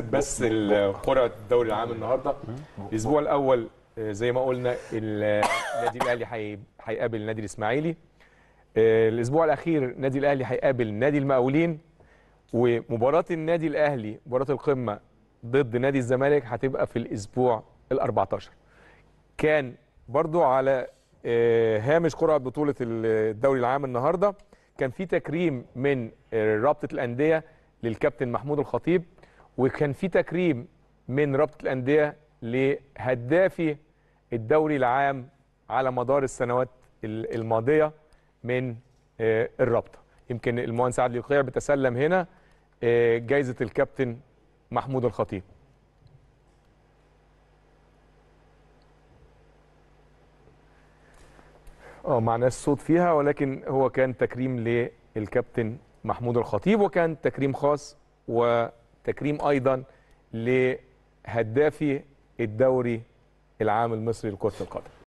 بس القرعه الدوري العام النهارده الاسبوع الاول آه، زي ما قلنا النادي الاهلي هيقابل النادي الاسماعيلي آه، الاسبوع الاخير النادي الاهلي هيقابل نادي المقاولين ومباراه النادي الاهلي مباراه القمه ضد نادي الزمالك هتبقى في الاسبوع ال14 كان برضو على آه، هامش قرعه بطوله الدوري العام النهارده كان في تكريم من رابطه الانديه للكابتن محمود الخطيب وكان في تكريم من رابطه الانديه لهدافي الدوري العام على مدار السنوات الماضيه من آه، الرابطه يمكن المهندس سعد اليقيع بتسلم هنا آه، جايزه الكابتن محمود الخطيب اه معناش صوت فيها ولكن هو كان تكريم للكابتن محمود الخطيب وكان تكريم خاص و تكريم ايضا لهدافي الدوري العام المصري لكره القدم